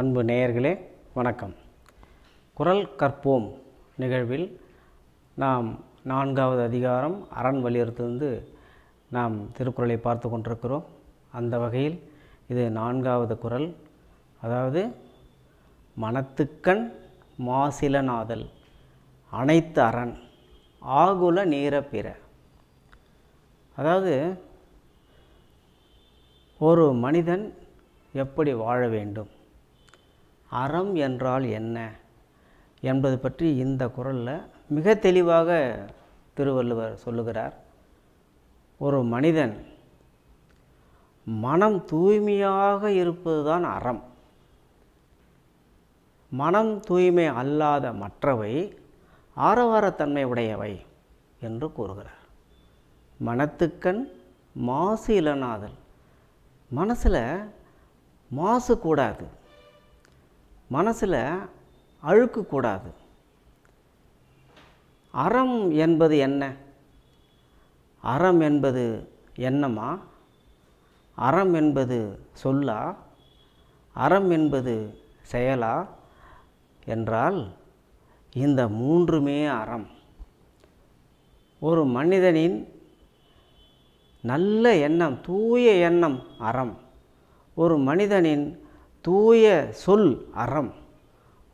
அன்பு நேயர்களே வணக்கம் குரல் கற்போம் நிகழ்வில் நாம் நான்காவது அதிகாரம் அரண் வலியுறுத்திலிருந்து நாம் திருக்குறளை பார்த்து கொண்டிருக்கிறோம் அந்த வகையில் இது நான்காவது குரல் அதாவது மனத்துக்கண் மாசில நாதல் அனைத்து அரண் ஆகுல நீர பிற அதாவது ஒரு மனிதன் எப்படி வாழ வேண்டும் அறம் என்றால் என்ன என்பது பற்றி இந்த குரலில் மிக தெளிவாக திருவள்ளுவர் சொல்லுகிறார் ஒரு மனிதன் மனம் தூய்மையாக இருப்பது தான் அறம் மனம் தூய்மை அல்லாத மற்றவை ஆரவாரத்தன்மை உடையவை என்று கூறுகிறார் மனத்துக்கண் மாசு இலனாதல் மனசில் மாசு கூடாது மனசில் அழுக்கு கூடாது அறம் என்பது என்ன அறம் என்பது எண்ணமா அறம் என்பது சொல்லா அறம் என்பது செயலா என்றால் இந்த மூன்றுமே அறம் ஒரு மனிதனின் நல்ல எண்ணம் தூய எண்ணம் அறம் ஒரு மனிதனின் தூய சொல் அறம்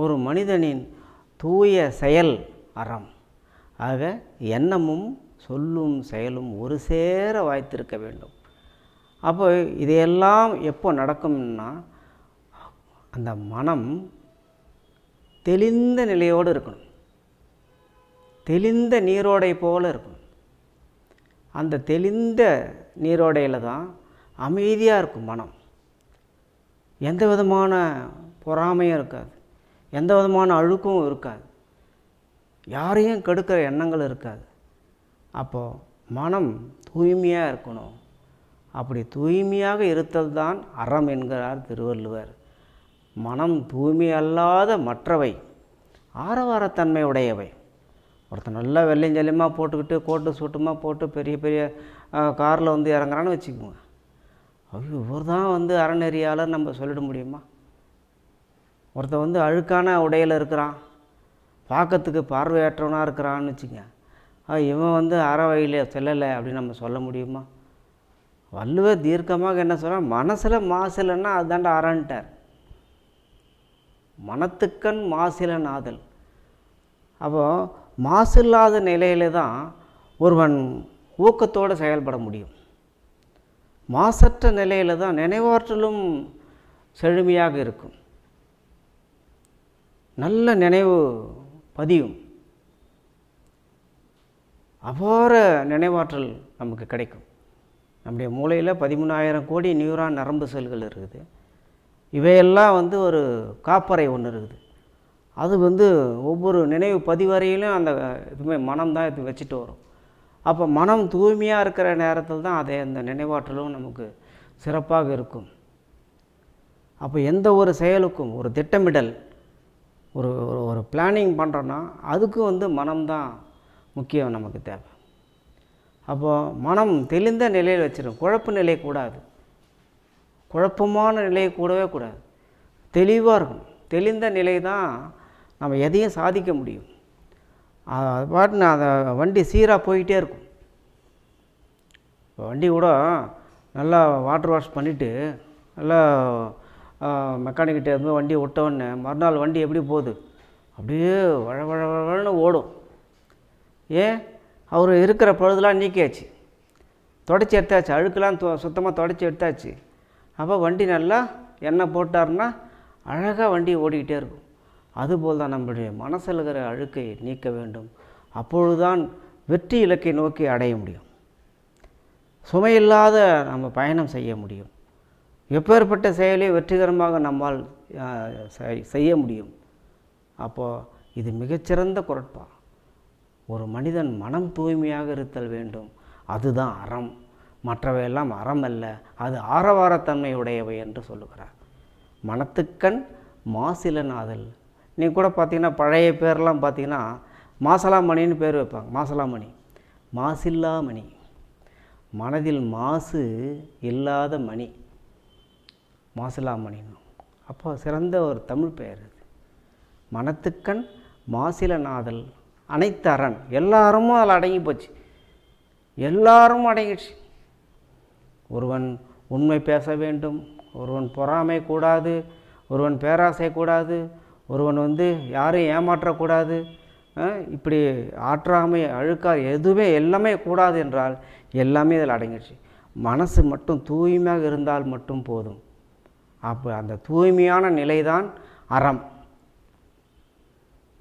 ஒரு மனிதனின் தூய செயல் அறம் ஆக எண்ணமும் சொல்லும் செயலும் ஒரு சேர வாய்த்திருக்க வேண்டும் அப்போ இதையெல்லாம் எப்போ நடக்கும்னா அந்த மனம் தெளிந்த நிலையோடு இருக்கணும் தெளிந்த நீரோடை போல் இருக்கணும் அந்த தெளிந்த நீரோடையில் தான் அமைதியாக இருக்கும் மனம் எந்த விதமான பொறாமையும் இருக்காது எந்த விதமான அழுக்கும் இருக்காது யாரையும் கெடுக்கிற எண்ணங்கள் இருக்காது அப்போது மனம் தூய்மையாக இருக்கணும் அப்படி தூய்மையாக இருத்தல் தான் அறம் என்கிறார் திருவள்ளுவர் மனம் தூய்மை அல்லாத மற்றவை ஆரவாரத்தன்மை உடையவை ஒருத்தர் நல்லா வெள்ளையும் போட்டுக்கிட்டு கோட்டு சூட்டுமாக போட்டு பெரிய பெரிய காரில் வந்து இறங்குறான்னு வச்சுக்கோங்க அவர் இவர் தான் வந்து அறநெறியாளர் நம்ம சொல்லிட முடியுமா ஒருத்தர் வந்து அழுக்கான உடையில் இருக்கிறான் பார்க்கறதுக்கு பார்வையற்றவனாக இருக்கிறான்னு வச்சுங்க இவன் வந்து அற வழியிலே செல்லலை அப்படின்னு நம்ம சொல்ல முடியுமா வள்ளுவ தீர்க்கமாக என்ன சொல்கிறான் மனசில் மாசிலன்னா அதுதாண்டா அறன்ட்டார் மனத்துக்கண் மாசிலன் ஆதல் அப்போ மாசில்லாத நிலையில தான் ஒருவன் ஊக்கத்தோடு செயல்பட முடியும் மாசற்ற நிலையில் தான் நினைவாற்றலும் செழுமையாக இருக்கும் நல்ல நினைவு பதியும் அபார நினைவாற்றல் நமக்கு கிடைக்கும் நம்முடைய மூளையில் பதிமூணாயிரம் கோடி நியூரான் நரம்பு செல்கள் இருக்குது இவையெல்லாம் வந்து ஒரு காப்பறை ஒன்று இருக்குது அது வந்து ஒவ்வொரு நினைவு பதிவறையிலும் அந்த மனம் மனம்தான் இது வச்சுட்டு வரும் அப்போ மனம் தூய்மையாக இருக்கிற நேரத்தில் தான் அதே அந்த நினைவாற்றலும் நமக்கு சிறப்பாக இருக்கும் அப்போ எந்த ஒரு செயலுக்கும் ஒரு திட்டமிடல் ஒரு ஒரு பிளானிங் பண்ணுறோன்னா அதுக்கு வந்து மனம்தான் முக்கியம் நமக்கு தேவை அப்போது மனம் தெளிந்த நிலையில் வச்சிடும் குழப்ப நிலை கூடாது குழப்பமான நிலையை கூடவே கூடாது தெளிவாக இருக்கும் தெளிந்த நிலை தான் நம்ம எதையும் சாதிக்க முடியும் அது பாட்டுன்னு அந்த வண்டி சீராக போயிட்டே இருக்கும் வண்டி கூட நல்லா வாட்டர் வாஷ் பண்ணிவிட்டு நல்லா மெக்கானிக்கிட்டே இருந்து வண்டி விட்டவுடனே மறுநாள் வண்டி எப்படி போகுது அப்படியே வழ வழ வழன்னு ஓடும் ஏன் அவர் இருக்கிற பொழுதுலாம் நீக்கியாச்சு தொடச்சி எடுத்தாச்சு அழுக்கெல்லாம் சுத்தமாக தொடச்சி எடுத்தாச்சு அப்போ வண்டி நல்லா எண்ணெய் போட்டார்னா அழகாக வண்டி ஓடிக்கிட்டே இருக்கும் அதுபோல் தான் நம்முடைய மனசில் இருக்கிற அழுக்கை நீக்க வேண்டும் அப்பொழுதுதான் வெற்றி இலக்கை நோக்கி அடைய முடியும் சுமையில்லாத நம்ம பயணம் செய்ய முடியும் எப்பேற்பட்ட செயலை வெற்றிகரமாக நம்மால் செய்ய முடியும் அப்போது இது மிகச்சிறந்த குரட்பா ஒரு மனிதன் மனம் தூய்மையாக இருத்தல் வேண்டும் அதுதான் அறம் மற்றவையெல்லாம் அறம் அல்ல அது ஆரவாரத்தன்மை உடையவை என்று சொல்லுகிறார் மனத்துக்கண் மாசிலன் ஆதல் நீங்கள் கூட பார்த்திங்கன்னா பழைய பேர்லாம் பார்த்தீங்கன்னா மாசலாமணின்னு பேர் வைப்பாங்க மாசலாமணி மாசில்லாமணி மனதில் மாசு இல்லாத மணி மாசிலாமணின்னு அப்போ சிறந்த ஒரு தமிழ் பெயர் அது மனத்துக்கண் மாசில நாதல் அனைத்து அரண் எல்லாரும் அதில் அடங்கி போச்சு எல்லாரும் அடங்கிடுச்சு ஒருவன் உண்மை பேச வேண்டும் ஒருவன் பொறாமை கூடாது ஒருவன் பேராசை கூடாது ஒருவன் வந்து யாரையும் ஏமாற்றக்கூடாது இப்படி ஆற்றாமை அழுக்கார் எதுவுமே எல்லாமே கூடாது என்றால் எல்லாமே இதில் அடங்கிடுச்சு மனசு மட்டும் தூய்மையாக இருந்தால் மட்டும் போதும் அப்போ அந்த தூய்மையான நிலைதான் அறம்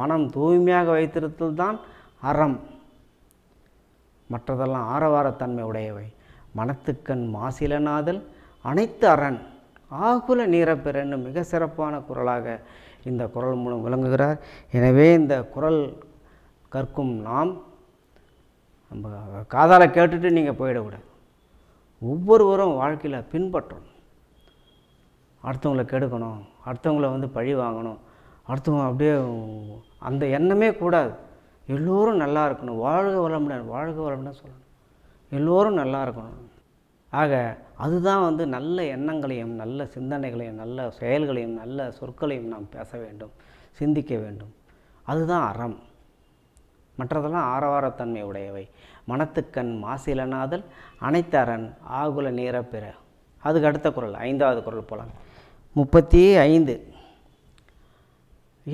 மனம் தூய்மையாக வைத்திருத்தல் தான் அறம் மற்றதெல்லாம் ஆரவாரத்தன்மை உடையவை மனத்துக்கண் மாசிலனாதல் அனைத்து அறன் ஆகுல நீரப்பெறன்னு மிக சிறப்பான குரலாக இந்த குரல் மூலம் விளங்குகிறார் எனவே இந்த குரல் கற்கும் நாம் நம்ம காதால் கேட்டுட்டு நீங்கள் போயிடக்கூடாது ஒவ்வொருவரும் வாழ்க்கையில் பின்பற்றணும் அடுத்தவங்கள கெடுக்கணும் அடுத்தவங்கள வந்து பழி வாங்கணும் அடுத்தவங்க அப்படியே அந்த எண்ணமே கூடாது எல்லோரும் நல்லா இருக்கணும் வாழ்க வளமுடன் வாழ்க வளமுடன் சொல்லணும் எல்லோரும் நல்லா இருக்கணும் ஆக அதுதான் வந்து நல்ல எண்ணங்களையும் நல்ல சிந்தனைகளையும் நல்ல செயல்களையும் நல்ல சொற்களையும் நாம் பேச வேண்டும் சிந்திக்க வேண்டும் அதுதான் அறம் மற்றதெல்லாம் ஆரவாரத்தன்மை உடையவை மனத்துக்கண் மாசிலனாதல் அனைத்தரன் ஆகுல நீரப்பிற அதுக்கு அடுத்த குரல் ஐந்தாவது குரல் போலாம் முப்பத்தி ஐந்து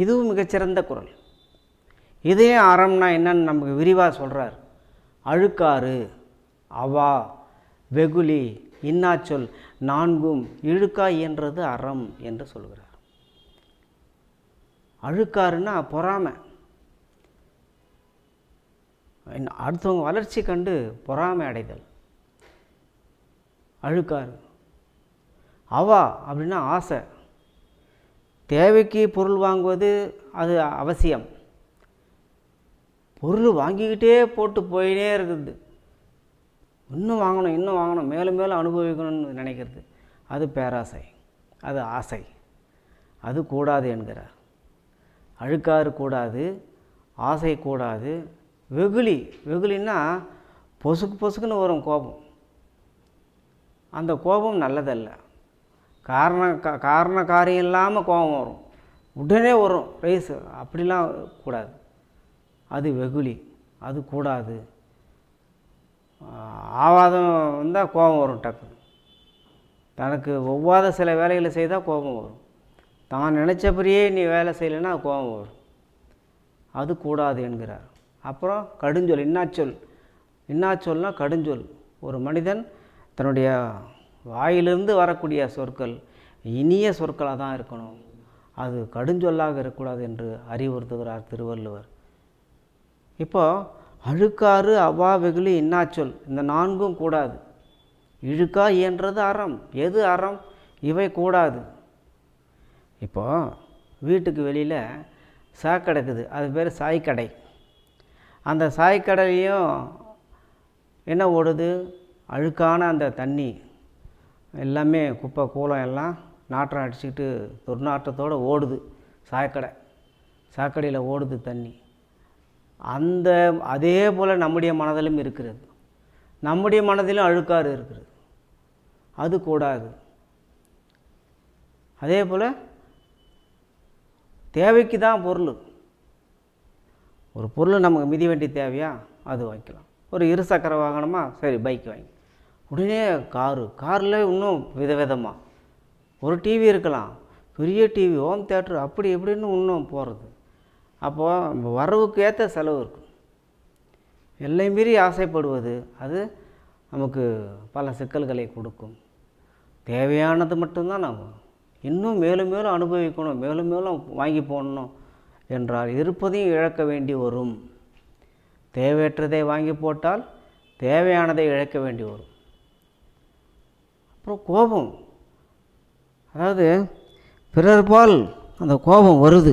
இதுவும் மிகச்சிறந்த குரல் இதே அறம்னா என்னன்னு நமக்கு விரிவாக சொல்கிறார் அழுக்காறு அவா வெகுளி இன்னாச்சொல் நான்கும் இழுக்கா இயன்றது அறம் என்று சொல்கிறார் அழுக்காருன்னா பொறாமை அடுத்தவங்க வளர்ச்சி கண்டு பொறாமை அடைதல் அழுக்காறு அவா அப்படின்னா ஆசை தேவைக்கு பொருள் வாங்குவது அது அவசியம் பொருள் வாங்கிக்கிட்டே போட்டு போயினே இருக்குது இன்னும் வாங்கணும் இன்னும் வாங்கணும் மேலும் மேலும் அனுபவிக்கணும்னு நினைக்கிறது அது பேராசை அது ஆசை அது கூடாது என்கிறார் அழுக்காறு கூடாது ஆசை கூடாது வெகுளி வெகுளின்னா பொசுக்கு பொசுக்குன்னு வரும் கோபம் அந்த கோபம் நல்லதல்ல காரண காரண காரியம் இல்லாமல் கோபம் வரும் உடனே வரும் ரைஸ் அப்படிலாம் கூடாது அது வெகுளி அது கூடாது ஆவாதம் வந்தால் கோபம் வரும் டக்கு தனக்கு ஒவ்வாத சில வேலைகளை செய்தால் கோபம் வரும் தான் நினச்சபடியே நீ வேலை செய்யலைன்னா கோபம் வரும் அது கூடாது என்கிறார் அப்புறம் கடுஞ்சொல் இன்னாச்சொல் இன்னாச்சொல்னால் கடுஞ்சொல் ஒரு மனிதன் தன்னுடைய வாயிலிருந்து வரக்கூடிய சொற்கள் இனிய சொற்களாக தான் இருக்கணும் அது கடுஞ்சொல்லாக இருக்கக்கூடாது என்று அறிவுறுத்துகிறார் திருவள்ளுவர் இப்போது அழுக்காறு அவா வெகுளி இன்னாச்சொல் இந்த நான்கும் கூடாது இழுக்கா என்றது அறம் எது அறம் இவை கூடாது இப்போ வீட்டுக்கு வெளியில் சாய் கிடக்குது அது பேர் சாய்க்கடை அந்த சாய்க்கடையிலையும் என்ன ஓடுது அழுக்கான அந்த தண்ணி எல்லாமே குப்பை கூலம் எல்லாம் நாற்றம் அடிச்சுக்கிட்டு துர்நாற்றத்தோடு ஓடுது சாய்க்கடை சாக்கடையில் ஓடுது தண்ணி அந்த அதே போல் நம்முடைய மனதிலும் இருக்கிறது நம்முடைய மனதிலும் அழுக்காறு இருக்கிறது அது கூடாது அதே போல் தேவைக்கு தான் பொருள் ஒரு பொருள் நமக்கு மிதி வண்டி தேவையா அது வாங்கிக்கலாம் ஒரு இருசக்கர வாகனமாக சரி பைக் வாங்கி உடனே காரு காரில் இன்னும் விதவிதமாக ஒரு டிவி இருக்கலாம் பெரிய டிவி ஹோம் தேட்டர் அப்படி இப்படின்னு இன்னும் போகிறது அப்போது வரவுக்கு ஏற்ற செலவு இருக்கும் எல்லை மீறி ஆசைப்படுவது அது நமக்கு பல சிக்கல்களை கொடுக்கும் தேவையானது மட்டும்தான் நாம் இன்னும் மேலும் மேலும் அனுபவிக்கணும் மேலும் மேலும் வாங்கி போடணும் என்றால் இருப்பதையும் இழக்க வேண்டி வரும் தேவையற்றதை வாங்கி போட்டால் தேவையானதை இழக்க வேண்டி வரும் அப்புறம் கோபம் அதாவது பிறர்பால் அந்த கோபம் வருது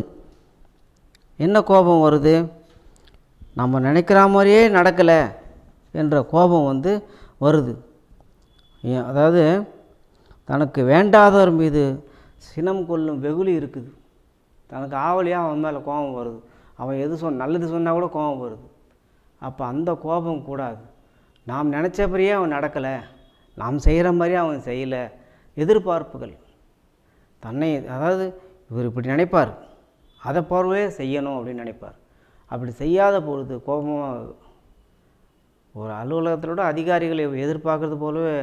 என்ன கோபம் வருது நம்ம நினைக்கிற மாதிரியே நடக்கலை என்ற கோபம் வந்து வருது அதாவது தனக்கு வேண்டாதவர் மீது சினம் கொள்ளும் வெகுளி இருக்குது தனக்கு ஆவலியாக அவன் மேலே கோபம் வருது அவன் எது சொன்ன நல்லது சொன்னால் கூட கோபம் வருது அப்போ அந்த கோபம் கூடாது நாம் நினச்சபடியே அவன் நடக்கலை நாம் செய்கிற மாதிரியே அவன் செய்யலை எதிர்பார்ப்புகள் தன்னை அதாவது இவர் இப்படி நினைப்பார் அதை போலவே செய்யணும் அப்படின்னு நினைப்பார் அப்படி செய்யாத பொழுது கோபமாக ஒரு அலுவலகத்திலோட அதிகாரிகளை எதிர்பார்க்கறது போலவே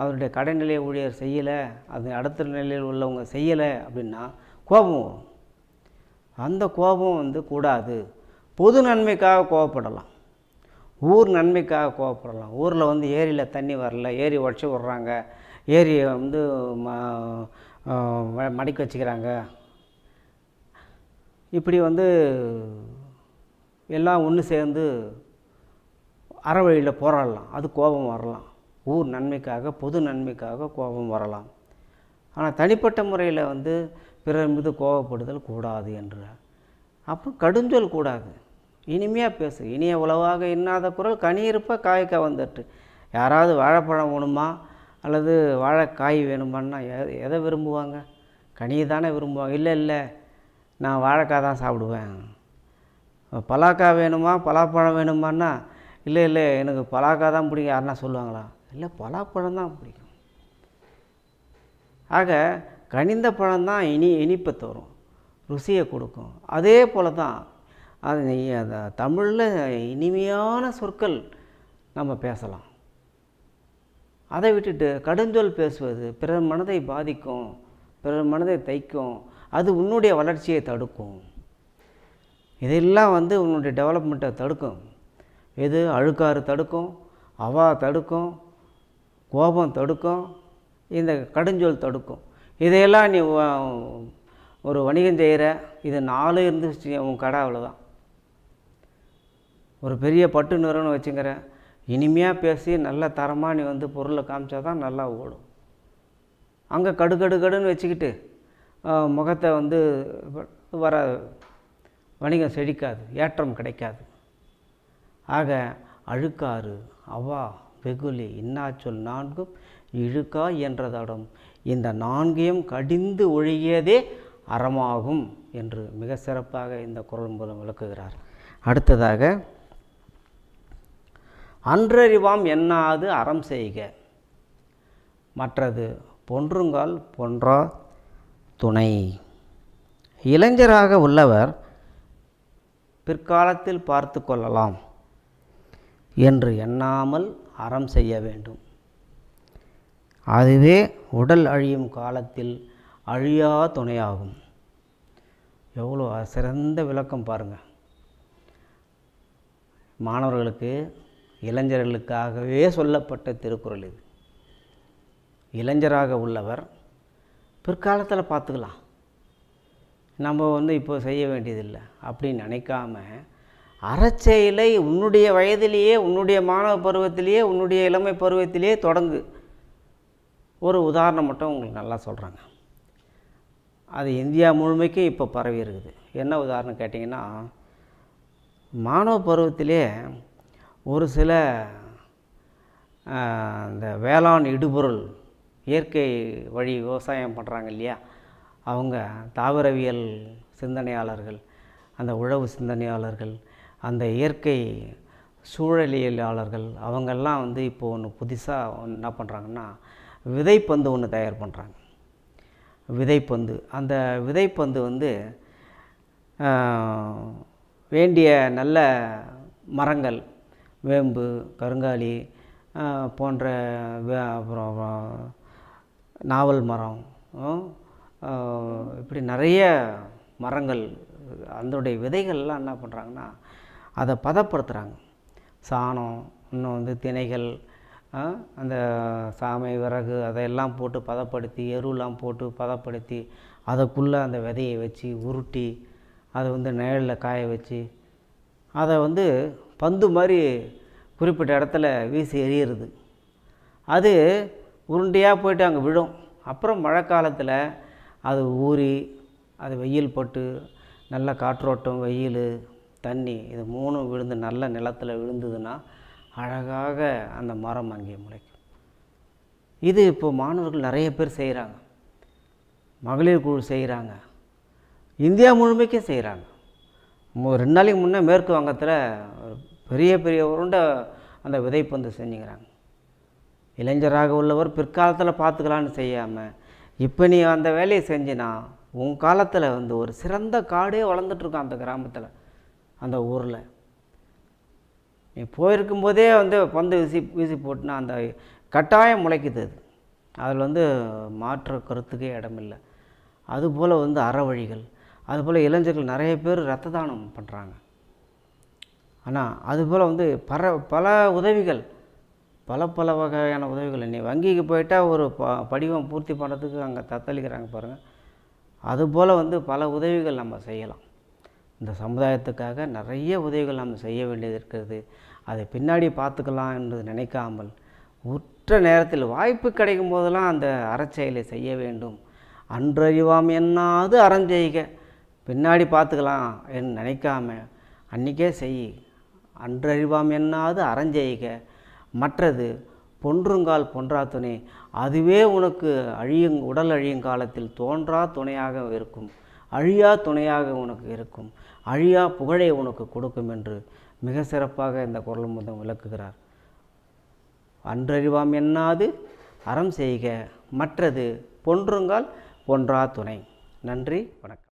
அவருடைய கடைநிலை ஊழியர் செய்யலை அது அடுத்த நிலையில் உள்ளவங்க செய்யலை அப்படின்னா கோபம் அந்த கோபம் வந்து கூடாது பொது நன்மைக்காக கோவப்படலாம் ஊர் நன்மைக்காக கோவப்படலாம் ஊரில் வந்து ஏரியில் தண்ணி வரல ஏரி உடச்சி விட்றாங்க ஏரியை வந்து ம மடிக்க வச்சுக்கிறாங்க இப்படி வந்து எல்லாம் ஒன்று சேர்ந்து அறவழியில் போராடலாம் அது கோபம் வரலாம் ஊர் நன்மைக்காக பொது நன்மைக்காக கோபம் வரலாம் ஆனால் தனிப்பட்ட முறையில் வந்து பிறர் மீது கோபப்படுதல் கூடாது என்றார் அப்போ கடுஞ்சொல் கூடாது இனிமையாக பேசு இனிய உளவாக இன்னாத குரல் கனியிருப்பாக காய்க்க வந்துட்டு யாராவது வாழைப்பழம் வேணுமா அல்லது வாழைக்காய் வேணுமான்னா எதை விரும்புவாங்க கனியை தானே விரும்புவாங்க இல்லை இல்லை நான் வாழைக்காய் தான் சாப்பிடுவேன் பலாக்காய் வேணுமா பலாப்பழம் வேணுமான்னா இல்லை இல்லை எனக்கு பலாக்காய் தான் பிடிக்கும் யாருன்னா சொல்லுவாங்களா இல்லை பலாப்பழம் தான் பிடிக்கும் ஆக கனிந்த பழம் தான் இனி இனிப்பை தரும் ருசியை கொடுக்கும் அதே போல் தான் அது தமிழில் இனிமையான சொற்கள் நம்ம பேசலாம் அதை விட்டுட்டு கடுஞ்சொல் பேசுவது பிறர் மனதை பாதிக்கும் பிறர் மனதை தைக்கும் அது உன்னுடைய வளர்ச்சியை தடுக்கும் இதெல்லாம் வந்து உன்னுடைய டெவலப்மெண்ட்டை தடுக்கும் எது அழுக்காறு தடுக்கும் அவா தடுக்கும் கோபம் தடுக்கும் இந்த கடுஞ்சொல் தடுக்கும் இதையெல்லாம் நீ ஒரு வணிகம் செய்கிற இது நாலு இருந்துச்சு உன் கடை அவ்வளோதான் ஒரு பெரிய பட்டு நிறுவனம் வச்சுங்கிற இனிமையாக பேசி நல்ல தரமாக நீ வந்து பொருளை காமிச்சா தான் நல்லா ஓடும் அங்கே கடு கடுன்னு வச்சுக்கிட்டு முகத்தை வந்து வர வணிகம் செழிக்காது ஏற்றம் கிடைக்காது ஆக அழுக்காறு அவா வெகுலி இன்னாச்சொல் நான்கும் இழுக்கா என்றதடம் இந்த நான்கையும் கடிந்து ஒழியதே அறமாகும் என்று மிக சிறப்பாக இந்த குரல் மூலம் விளக்குகிறார் அடுத்ததாக அன்றறிவாம் என்னாது அறம் செய்க மற்றது பொன்றுங்கால் பொன்றா துணை இளைஞராக உள்ளவர் பிற்காலத்தில் பார்த்து கொள்ளலாம் என்று எண்ணாமல் அறம் செய்ய வேண்டும் அதுவே உடல் அழியும் காலத்தில் அழியா துணையாகும் எவ்வளோ சிறந்த விளக்கம் பாருங்கள் மாணவர்களுக்கு இளைஞர்களுக்காகவே சொல்லப்பட்ட திருக்குறள் இது இளைஞராக உள்ளவர் பிற்காலத்தில் பார்த்துக்கலாம் நம்ம வந்து இப்போ செய்ய வேண்டியதில்லை அப்படின்னு நினைக்காம அறச்செயலை உன்னுடைய வயதிலேயே உன்னுடைய மாணவ பருவத்திலேயே உன்னுடைய இளமை பருவத்திலேயே தொடங்கு ஒரு உதாரணம் மட்டும் உங்களுக்கு நல்லா சொல்கிறாங்க அது இந்தியா முழுமைக்கும் இப்போ பரவி இருக்குது என்ன உதாரணம் கேட்டிங்கன்னா மாணவ பருவத்திலே ஒரு சில இந்த வேளாண் இடுபொருள் இயற்கை வழி விவசாயம் பண்ணுறாங்க இல்லையா அவங்க தாவரவியல் சிந்தனையாளர்கள் அந்த உழவு சிந்தனையாளர்கள் அந்த இயற்கை சூழலியலாளர்கள் அவங்கெல்லாம் வந்து இப்போது ஒன்று புதுசாக என்ன பண்ணுறாங்கன்னா விதைப்பந்து ஒன்று தயார் பண்ணுறாங்க விதைப்பந்து அந்த விதைப்பந்து வந்து வேண்டிய நல்ல மரங்கள் வேம்பு கருங்காலி போன்ற அப்புறம் நாவல் மரம் இப்படி நிறைய மரங்கள் அதனுடைய விதைகள்லாம் என்ன பண்ணுறாங்கன்னா அதை பதப்படுத்துகிறாங்க சாணம் இன்னும் வந்து திணைகள் அந்த சாமை விறகு அதையெல்லாம் போட்டு பதப்படுத்தி எருவெலாம் போட்டு பதப்படுத்தி அதுக்குள்ளே அந்த விதையை வச்சு உருட்டி அதை வந்து நிழலில் காய வச்சு அதை வந்து பந்து மாதிரி குறிப்பிட்ட இடத்துல வீசி எறியிறது அது உருண்டையாக போய்ட்டு அங்கே விழும் அப்புறம் மழை காலத்தில் அது ஊறி அது வெயில் பட்டு நல்ல காற்றோட்டம் வெயில் தண்ணி இது மூணும் விழுந்து நல்ல நிலத்தில் விழுந்ததுன்னா அழகாக அந்த மரம் அங்கே முளைக்கும் இது இப்போ மாணவர்கள் நிறைய பேர் செய்கிறாங்க மகளிர் குழு செய்கிறாங்க இந்தியா முழுமைக்கும் செய்கிறாங்க ரெண்டு நாளைக்கு முன்னே மேற்கு வங்கத்தில் பெரிய பெரிய உருண்டை அந்த விதைப்பந்து செஞ்சுக்கிறாங்க இளைஞராக உள்ளவர் பிற்காலத்தில் பார்த்துக்கலான்னு செய்யாமல் இப்போ நீ அந்த வேலையை செஞ்சினா உன் காலத்தில் வந்து ஒரு சிறந்த காடே வளர்ந்துட்டுருக்கான் அந்த கிராமத்தில் அந்த ஊரில் நீ போயிருக்கும் போதே வந்து பந்து வீசி வீசி போட்டுனா அந்த கட்டாயம் முளைக்குது அது அதில் வந்து மாற்ற கருத்துக்கே இடமில்லை அதுபோல் வந்து அறவழிகள் அதுபோல் இளைஞர்கள் நிறைய பேர் ரத்த தானம் பண்ணுறாங்க ஆனால் அதுபோல் வந்து பல பல உதவிகள் பல பல வகையான உதவிகள் நீ வங்கிக்கு போயிட்டால் ஒரு ப படிவம் பூர்த்தி பண்ணுறதுக்கு அங்கே தத்தளிக்கிறாங்க பாருங்கள் அதுபோல் வந்து பல உதவிகள் நம்ம செய்யலாம் இந்த சமுதாயத்துக்காக நிறைய உதவிகள் நம்ம செய்ய வேண்டியது இருக்கிறது அதை பின்னாடி பார்த்துக்கலாம் என்று நினைக்காமல் உற்ற நேரத்தில் வாய்ப்பு கிடைக்கும் போதெல்லாம் அந்த அறச்செயலை செய்ய வேண்டும் அன்றறிவாம் என்னாது அறஞ்செய்க பின்னாடி பார்த்துக்கலாம் என்று நினைக்காம அன்றைக்கே செய் அன்றறிவாம் என்னாது அறஞ்செய்க மற்றது பொன்றுங்கால் பொன்றா துணை அதுவே உனக்கு அழியும் உடல் அழியும் காலத்தில் தோன்றா துணையாக இருக்கும் அழியா துணையாக உனக்கு இருக்கும் அழியா புகழை உனக்கு கொடுக்கும் என்று மிக சிறப்பாக இந்த குரல் முதம் விளக்குகிறார் அன்றறிவாம் என்னாது அறம் செய்க மற்றது பொன்றுங்கால் பொன்றா துணை நன்றி வணக்கம்